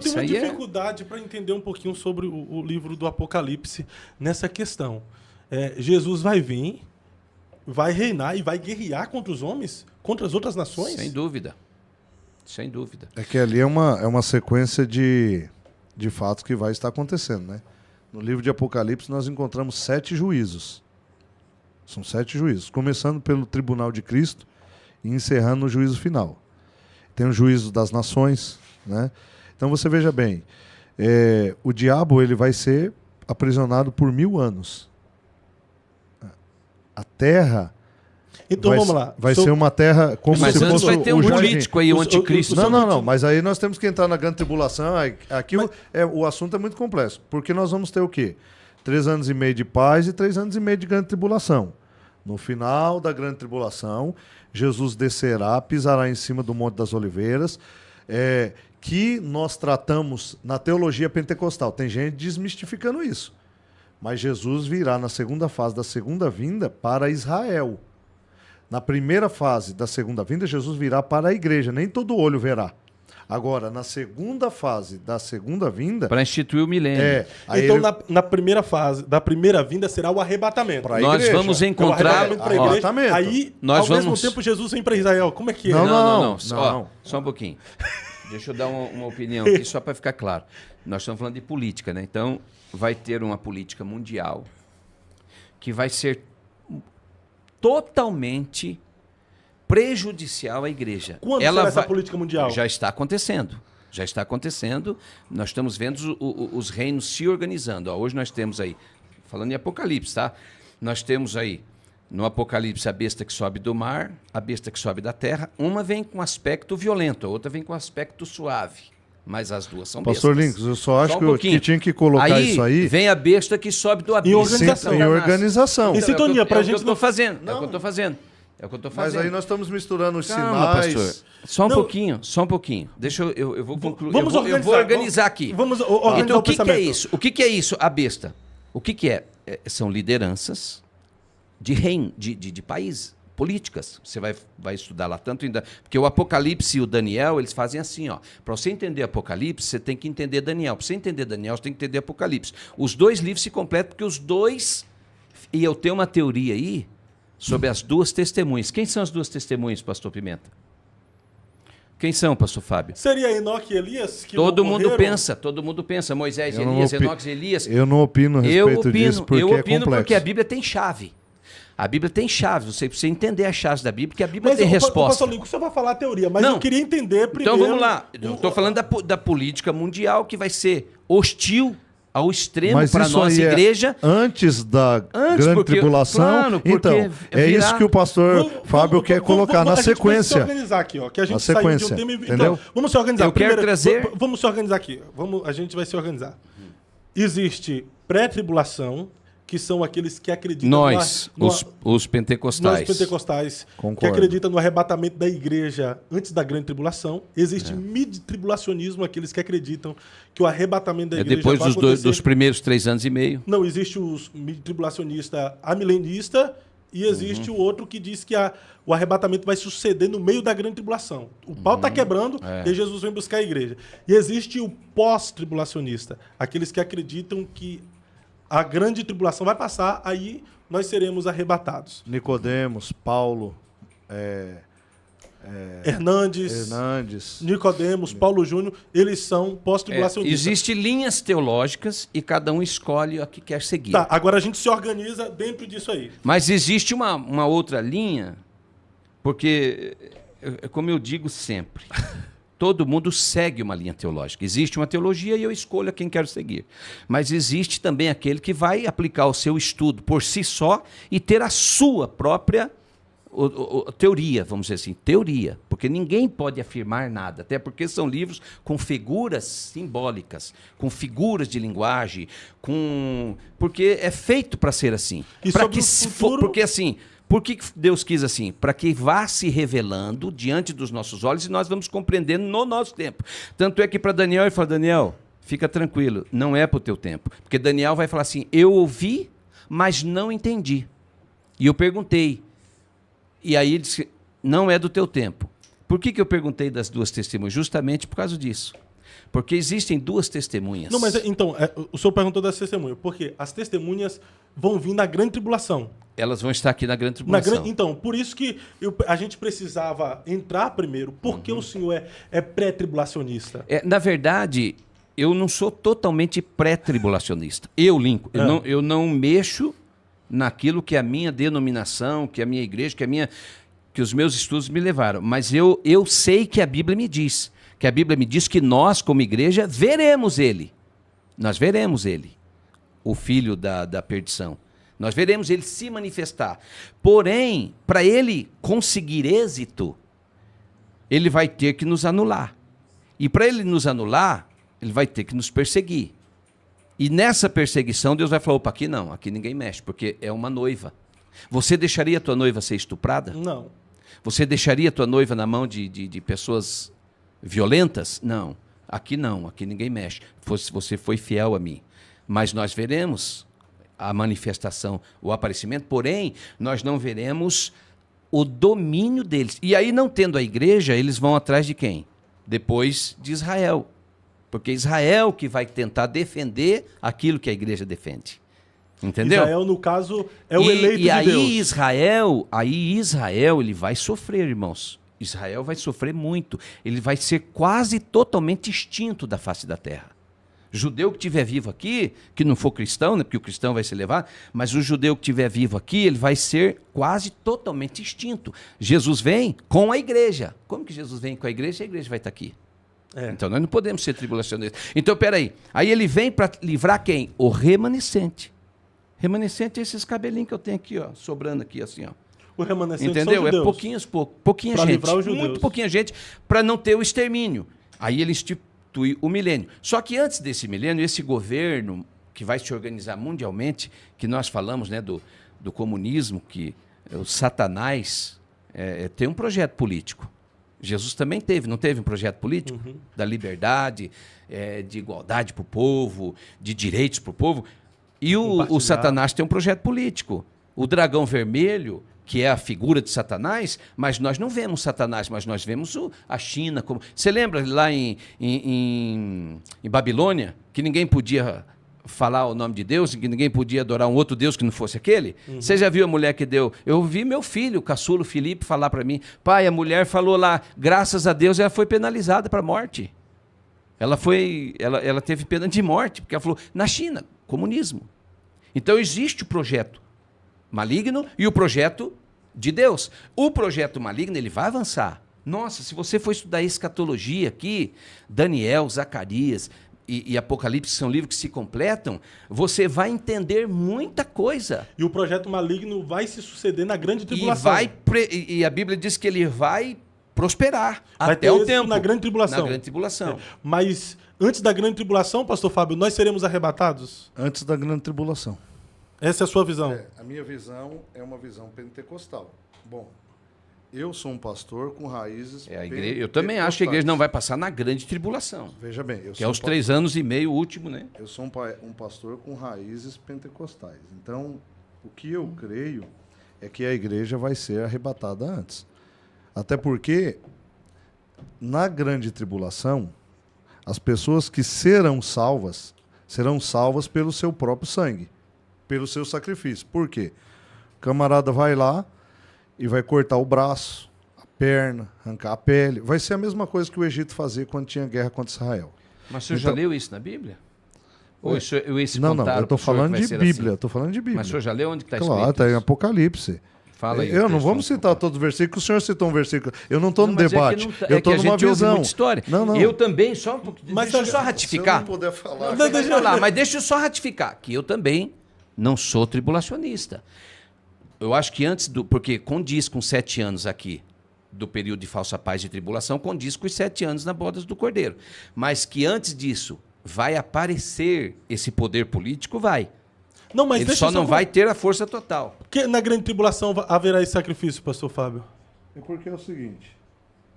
tenho uma é dificuldade é... para entender um pouquinho sobre o, o, livro do Apocalipse nessa questão. É, Jesus vai vir, vai reinar e vai guerrear contra os homens, contra as outras nações? Sem dúvida. Sem dúvida. É que ali é uma, é uma sequência de, de fatos que vai estar acontecendo, né? No livro de Apocalipse nós encontramos sete juízos. São sete juízos, começando pelo tribunal de Cristo e encerrando no juízo final. Tem o juízo das nações, né? Então você veja bem, é, o diabo ele vai ser aprisionado por mil anos. A Terra então vai, vamos lá. Vai so... ser uma terra como mas se fosse vai ter um político aí, o anticristo. Não, não, não. Mas aí nós temos que entrar na grande tribulação. Aqui mas... o, é, o assunto é muito complexo. Porque nós vamos ter o quê? Três anos e meio de paz e três anos e meio de grande tribulação. No final da grande tribulação, Jesus descerá, pisará em cima do Monte das Oliveiras. É, que nós tratamos na teologia pentecostal. Tem gente desmistificando isso. Mas Jesus virá na segunda fase da segunda vinda para Israel. Na primeira fase da segunda vinda, Jesus virá para a igreja, nem todo olho verá. Agora, na segunda fase da segunda vinda. Para instituir o milênio. É, então, ele... na, na, primeira fase, da primeira vinda será o arrebatamento. Pra nós igreja. vamos é encontrar. o arrebatamento, arrebatamento. Aí, nós ao vamos... mesmo tempo, Jesus vem para Israel. Como é que é? Não, não, não. não, não, não. não. só um pouquinho. Deixa eu dar uma, uma opinião aqui, só para ficar claro. Nós estamos falando de política, né? Então, vai ter uma política mundial que vai ser totalmente prejudicial à igreja. Quando ela será vai... essa política mundial? Já está acontecendo. Já está acontecendo. Nós estamos vendo os reinos se organizando. hoje nós temos aí, falando em Apocalipse, tá? Nós temos aí no Apocalipse, a besta que sobe do mar, a besta que sobe da terra, uma vem com aspecto violento, a outra vem com aspecto suave. Mas as duas são Pastor bestas. Pastor Links, eu só acho só um que, que tinha que colocar aí, isso aí. Vem a besta que sobe do abismo. Em organização. Em organização. Então, sintonia, para a gente. É o que eu estou fazendo. Não. É o que eu estou fazendo. É o que eu estou fazendo. É mas aí nós estamos misturando os Calma, sinais. Pastor. Só um Não. pouquinho, só um pouquinho. Deixa eu, eu, eu vou concluir. Vamos eu vou, organizar, eu vou organizar aqui. Vamos organizar então, o, o que, que, é isso? O que, que é isso, a besta? O que, que é? é são lideranças de reino, de, de, de país, políticas. Você vai, vai estudar lá tanto ainda. Porque o Apocalipse e o Daniel, eles fazem assim, ó. Para você entender Apocalipse, você tem que entender Daniel. Para você entender Daniel, você tem que entender Apocalipse. Os dois livros se completam porque os dois. E eu tenho uma teoria aí sobre as duas testemunhas. Quem são as duas testemunhas, pastor Pimenta? Quem são, pastor Fábio? Seria Enoque e Elias? Que todo mundo pensa, todo mundo pensa. Moisés, Elias, opi... Enoque e Elias. Eu não opino a respeito eu opino, disso porque Eu é opino é porque a Bíblia tem chave. A Bíblia tem chaves, você precisa entender as chaves da Bíblia, porque a Bíblia mas tem eu, resposta. Pastor o você vai falar a teoria, mas Não. eu queria entender primeiro. Então vamos lá. Eu estou falando da, da política mundial que vai ser hostil ao extremo para a é igreja. É antes da antes, grande porque, tribulação. Claro, então, é virar... isso que o pastor vamos, Fábio vamos, quer vamos, colocar na sequência. Vamos se organizar aqui, ó, que a gente na sequência, de um tema, então, entendeu? Então, vamos se organizar. Eu Primeiro, quero trazer... Vamos se organizar aqui. Vamos, a gente vai se organizar. Existe pré-tribulação, que são aqueles que acreditam. Nós, no, os, no, os, pentecostais. Nós, pentecostais, Concordo. que acreditam no arrebatamento da igreja antes da grande tribulação. Existe é. mid-tribulacionismo, aqueles que acreditam que o arrebatamento da é igreja é Depois dos, dois, dos primeiros três anos e meio. Não, existe os mid-tribulacionista amilenista. E existe uhum. o outro que diz que a, o arrebatamento vai suceder no meio da grande tribulação. O pau está uhum. quebrando é. e Jesus vem buscar a igreja. E existe o pós-tribulacionista, aqueles que acreditam que a grande tribulação vai passar, aí nós seremos arrebatados. Nicodemos, Paulo, é, é, Hernandes, Hernandes, Nicodemos, Paulo Júnior, eles são pós tribulação É, Existem linhas teológicas e cada um escolhe a que quer seguir. Tá, agora a gente se organiza dentro disso aí. Mas existe uma, uma outra linha, porque, é, é como eu digo sempre, Todo mundo segue uma linha teológica. Existe uma teologia e eu escolho a quem quero seguir. Mas existe também aquele que vai aplicar o seu estudo por si só e ter a sua própria o, o, o, teoria, vamos dizer assim, teoria, porque ninguém pode afirmar nada, até porque são livros com figuras simbólicas, com figuras de linguagem, com porque é feito para ser assim, para que futuro... porque assim por que Deus quis assim? Para que vá se revelando diante dos nossos olhos e nós vamos compreendendo no nosso tempo. Tanto é que para Daniel ele fala: Daniel, fica tranquilo, não é para o teu tempo. Porque Daniel vai falar assim: eu ouvi, mas não entendi. E eu perguntei. E aí ele disse: não é do teu tempo. Por que, que eu perguntei das duas testemunhas? Justamente por causa disso. Porque existem duas testemunhas. Não, mas então, é, o senhor perguntou das testemunhas. Porque as testemunhas vão vir na grande tribulação. Elas vão estar aqui na grande tribulação. Na grande, então, por isso que eu, a gente precisava entrar primeiro, porque uhum. o senhor é, é pré-tribulacionista. É, na verdade, eu não sou totalmente pré-tribulacionista. Eu, Lincoln, eu, ah. não, eu não mexo naquilo que a minha denominação, que a minha igreja, que a minha que os meus estudos me levaram, mas eu, eu sei que a Bíblia me diz que a Bíblia me diz que nós, como igreja, veremos ele. Nós veremos ele, o filho da, da perdição. Nós veremos ele se manifestar. Porém, para ele conseguir êxito, ele vai ter que nos anular. E para ele nos anular, ele vai ter que nos perseguir. E nessa perseguição, Deus vai falar: opa, aqui não, aqui ninguém mexe, porque é uma noiva. Você deixaria a tua noiva ser estuprada? Não. Você deixaria a tua noiva na mão de, de, de pessoas violentas? Não. Aqui não, aqui ninguém mexe. Fosse você foi fiel a mim. Mas nós veremos a manifestação, o aparecimento, porém, nós não veremos o domínio deles. E aí, não tendo a igreja, eles vão atrás de quem? Depois de Israel. Porque é Israel que vai tentar defender aquilo que a igreja defende. Entendeu? Israel, no caso, é o e, eleito e de Deus. E aí Israel, aí Israel ele vai sofrer, irmãos. Israel vai sofrer muito. Ele vai ser quase totalmente extinto da face da terra. Judeu que tiver vivo aqui, que não for cristão, né, porque o cristão vai se levar, mas o judeu que tiver vivo aqui, ele vai ser quase totalmente extinto. Jesus vem com a igreja. Como que Jesus vem com a igreja? A igreja vai estar aqui. É. Então nós não podemos ser tribulacionistas. Então, peraí. Aí ele vem para livrar quem? O remanescente. Remanescente é esses cabelinhos que eu tenho aqui, ó, sobrando aqui, assim, ó o remanescente Entendeu? É pouquinhas, pou, pouquinha pra gente. Muito pouquinha gente para não ter o extermínio. Aí ele institui o milênio. Só que antes desse milênio, esse governo que vai se organizar mundialmente, que nós falamos né, do, do comunismo, que eh, o Satanás é, tem um projeto político. Jesus também teve, não teve um projeto político? Uhum. Da liberdade, é, de igualdade para o povo, de direitos para o povo. E o, o, Satanás tem um projeto político. O dragão vermelho que é a figura de Satanás, mas nós não vemos Satanás, mas nós vemos o, a China. Como... Você lembra lá em, em, em Babilônia, que ninguém podia falar o nome de Deus, que ninguém podia adorar um outro Deus que não fosse aquele? Uhum. Você já viu a mulher que deu? Eu vi meu filho, o caçulo Felipe, falar para mim: pai, a mulher falou lá, graças a Deus ela foi penalizada para a morte. Ela foi, ela, ela teve pena de morte, porque ela falou, na China, comunismo. Então existe o projeto maligno e o projeto de Deus. O projeto maligno ele vai avançar. Nossa, se você for estudar escatologia aqui, Daniel, Zacarias e, e Apocalipse são livros que se completam, você vai entender muita coisa. E o projeto maligno vai se suceder na grande tribulação. E, vai pre... e a Bíblia diz que ele vai prosperar vai até o tempo. Na grande tribulação. Na grande tribulação. É. Mas antes da grande tribulação, pastor Fábio, nós seremos arrebatados? Antes da grande tribulação. Essa é a sua visão? É, a minha visão é uma visão pentecostal. Bom, eu sou um pastor com raízes. É, igreja, eu também acho que a igreja não vai passar na grande tribulação. Veja bem, eu que é os um três pastor, anos e meio último, né? Eu sou um, um, pastor com raízes pentecostais. Então, o que eu creio é que a igreja vai ser arrebatada antes. Até porque na grande tribulação, as pessoas que serão salvas serão salvas pelo seu próprio sangue pelo seu sacrifício. Por quê? O camarada vai lá e vai cortar o braço, a perna, arrancar a pele. Vai ser a mesma coisa que o Egito fazia quando tinha guerra contra Israel. Mas o senhor então, já leu isso na Bíblia? Ou isso, eu esse não, não, eu estou assim? falando de Bíblia, assim. estou falando de Bíblia. Mas o senhor já leu onde está tá isso? escrito? Claro, está em Apocalipse. Fala aí, eu não vamos citar todos os versículos, o senhor citou um versículo. Eu não estou no é debate. Tá- é não, eu estou é numa visão. Muita história. Não, não. Eu também, só um pouquinho. Mas deixa eu só ratificar. Se eu não puder falar. Não, não, deixa eu falar, mas deixa eu só ratificar que eu também não sou tribulacionista. Eu acho que antes do. Porque condiz com sete anos aqui do período de falsa paz e tribulação, condiz com os sete anos na bodas do Cordeiro. Mas que antes disso vai aparecer esse poder político, vai. Não, mas Ele só, só não vai ter a força total. Porque na grande tribulação haverá esse sacrifício, pastor Fábio? É porque é o seguinte.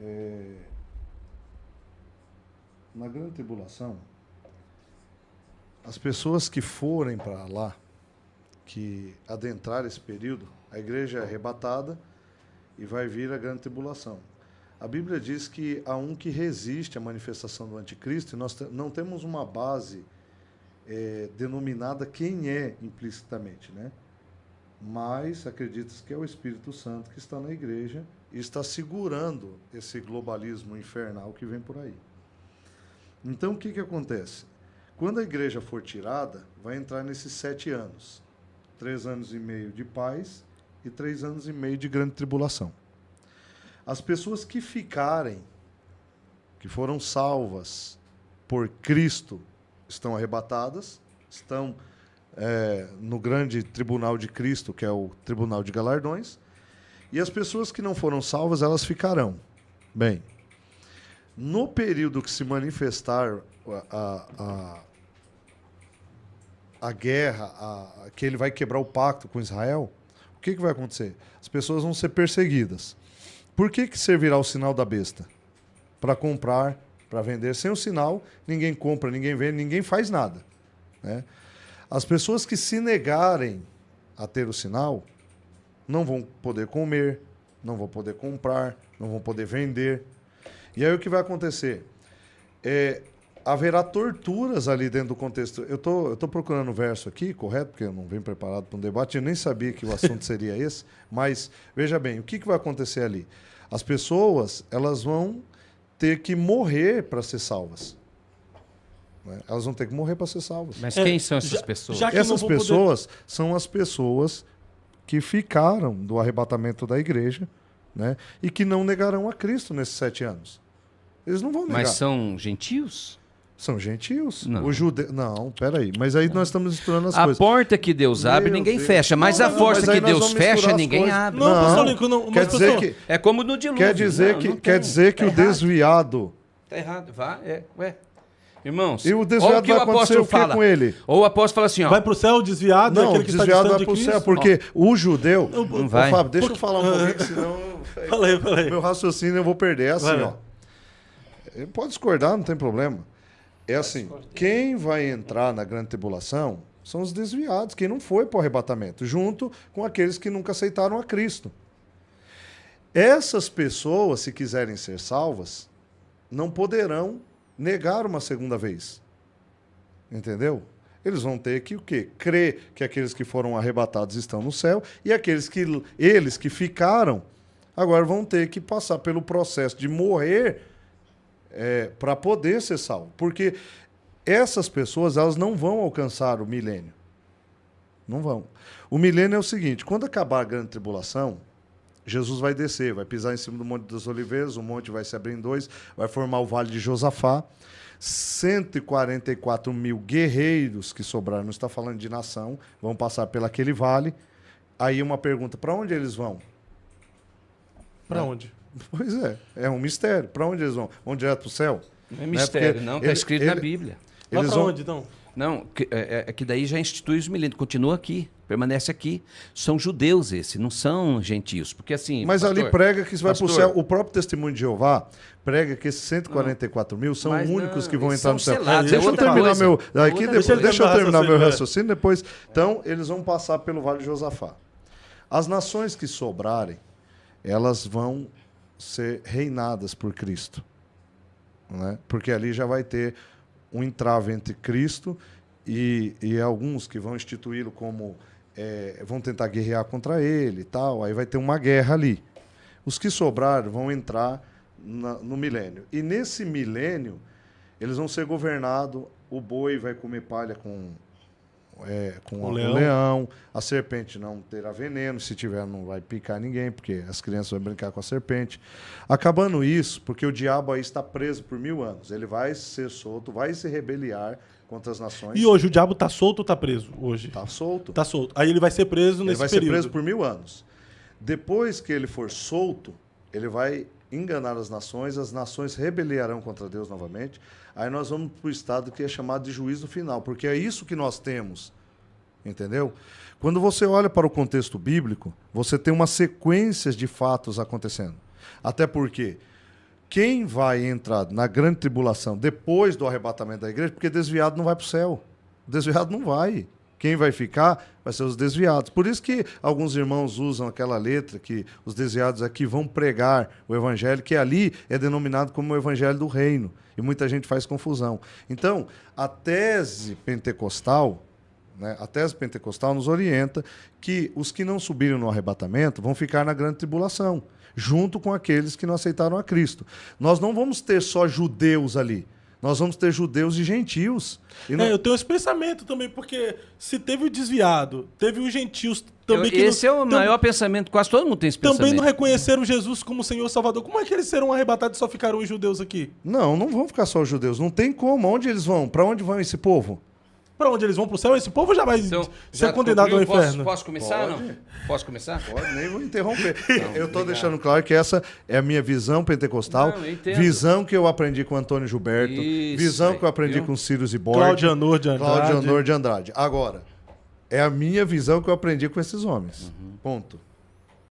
É... Na grande tribulação, as pessoas que forem para lá que adentrar esse período, a igreja é arrebatada e vai vir a grande tribulação. A Bíblia diz que há um que resiste à manifestação do anticristo e nós não temos uma base é, denominada quem é implicitamente, né? Mas acreditas que é o Espírito Santo que está na igreja e está segurando esse globalismo infernal que vem por aí. Então o que, que acontece? Quando a igreja for tirada, vai entrar nesses sete anos três anos e meio de paz e três anos e meio de grande tribulação. As pessoas que ficarem, que foram salvas por Cristo, estão arrebatadas, estão é, no grande tribunal de Cristo, que é o tribunal de galardões, e as pessoas que não foram salvas, elas ficarão. Bem, no período que se manifestar a, a, a a guerra, a, que ele vai quebrar o pacto com Israel, o que, que vai acontecer? As pessoas vão ser perseguidas. Por que, que servirá o sinal da besta? Para comprar, para vender. Sem o sinal, ninguém compra, ninguém vende, ninguém faz nada. Né? As pessoas que se negarem a ter o sinal não vão poder comer, não vão poder comprar, não vão poder vender. E aí o que vai acontecer? É, haverá torturas ali dentro do contexto. Eu tô, eu tô procurando o verso aqui, correto? Porque eu não vim preparado para um debate, eu nem sabia que o assunto seria esse. Mas veja bem, o que, que vai acontecer ali? As pessoas elas vão ter que morrer para ser salvas. Né? Elas vão ter que morrer para ser salvas. Mas quem é, são essas já, pessoas? Já essas pessoas poder... são as pessoas que ficaram do arrebatamento da igreja né? e que não negarão a Cristo nesses sete anos. Eles não vão negar. Mas são gentios? São gentios. Não. O jude... Não, peraí. Mas aí nós estamos misturando as a coisas. A porta que Deus abre, Meu ninguém Deus. fecha. Mas não, a força mas que Deus fecha, ninguém coisas. abre. Não, não, pastor não. Quer dizer pastor... que... É como no dilúvio. Quer dizer que, quer dizer que tá o errado. desviado... Tá errado. Vá, é. Ué. Irmãos, e o desviado ou que vai o acontecer o que fala? com ele? Ou o apóstolo fala assim, ó... Vai pro céu o desviado, não, é aquele tá desviado está vai pro céu, porque ó. o judeu... Não, não vai. Fábio, deixa eu falar um pouquinho, senão... Falei, falei. Meu raciocínio eu vou perder, é assim, ó. Pode discordar, não tem problema. É assim, quem vai entrar na grande tribulação são os desviados, quem não foi para o arrebatamento, junto com aqueles que nunca aceitaram a Cristo. Essas pessoas, se quiserem ser salvas, não poderão negar uma segunda vez. Entendeu? Eles vão ter que o quê? Crer que aqueles que foram arrebatados estão no céu e aqueles que eles que ficaram agora vão ter que passar pelo processo de morrer é, para poder ser salvo. Porque essas pessoas elas não vão alcançar o milênio. Não vão. O milênio é o seguinte: quando acabar a grande tribulação, Jesus vai descer, vai pisar em cima do Monte das Oliveiras, o monte vai se abrir em dois, vai formar o Vale de Josafá. 144 mil guerreiros que sobraram, não está falando de nação, vão passar pelaquele vale. Aí uma pergunta: para onde eles vão? Para onde? Pois é, é um mistério. Para onde eles vão? Vão direto para o céu? Não é né? mistério, né? não, está escrito ele, na Bíblia. Eles vão... onde, então? Não, que, é, é, é, que daí já institui os milímetros. continua aqui, permanece aqui. São judeus esses, não são gentios. Porque assim. Mas pastor, ali prega que isso vai para o céu. O próprio testemunho de Jeová prega que esses 144 não, mil são únicos não, que vão entrar no céu. Selados, deixa, é eu é terminar meu, aqui, depois, deixa, deixa eu terminar meu raciocínio depois. Então, eles vão passar pelo Vale de Josafá. As nações que sobrarem, elas vão ser reinadas por Cristo. Né? Porque ali já vai ter um entrave entre Cristo e, e alguns que vão instituí-lo como. É, vão tentar guerrear contra ele e tal. Aí vai ter uma guerra ali. Os que sobrar vão entrar na, no milênio. E nesse milênio, eles vão ser governados. O boi vai comer palha com é, com o, a, leão. o, leão. A serpente não terá veneno, se tiver, não vai picar ninguém, porque as crianças vão brincar com a serpente. Acabando isso, porque o diabo aí está preso por mil anos. Ele vai ser solto, vai se rebeliar contra as nações. E hoje o diabo está solto ou está preso? Hoje. Está solto. Está solto. Aí ele vai ser preso ele nesse período. Ele vai ser preso por mil anos. Depois que ele for solto, ele vai enganar as nações, as nações rebeliarão contra Deus novamente. Aí nós vamos para o estado que é chamado de juízo final, porque é isso que nós temos. Entendeu? Quando você olha para o contexto bíblico, você tem uma sequência de fatos acontecendo. Até porque quem vai entrar na grande tribulação depois do arrebatamento da igreja, porque desviado não vai para o céu. Desviado não vai. Quem vai ficar vai ser os desviados. Por isso que alguns irmãos usam aquela letra que os desviados aqui vão pregar o evangelho, que ali é denominado como o evangelho do reino. E muita gente faz confusão. Então, a tese pentecostal, né, a tese pentecostal nos orienta que os que não subiram no arrebatamento vão ficar na grande tribulação, junto com aqueles que não aceitaram a Cristo. Nós não vamos ter só judeus ali nós vamos ter judeus e gentios. E é, não... É, eu tenho esse pensamento também, porque se teve o desviado, teve os gentios também eu, que Esse não, é o tam... maior pensamento, quase todo mundo tem esse também pensamento. Também não reconheceram Jesus como Senhor Salvador. Como é que eles serão arrebatados e só ficaram os judeus aqui? Não, não vão ficar só os judeus, não tem como. Onde eles vão? Para onde vão esse povo? para onde eles vão pro céu? Esse povo já vai então, ser já condenado ao inferno. Posso, posso começar? Pode. Não? Posso começar? Pode, nem vou interromper. Não, eu estou deixando claro que essa é a minha visão pentecostal. Não, visão que eu aprendi com Antônio Gilberto. Isso, visão que eu aprendi viu? com Ciro Zibor. Cláudio Anor de Andrade. Cláudio Anor de Andrade. Agora, é a minha visão que eu aprendi com esses homens. Uhum. Ponto.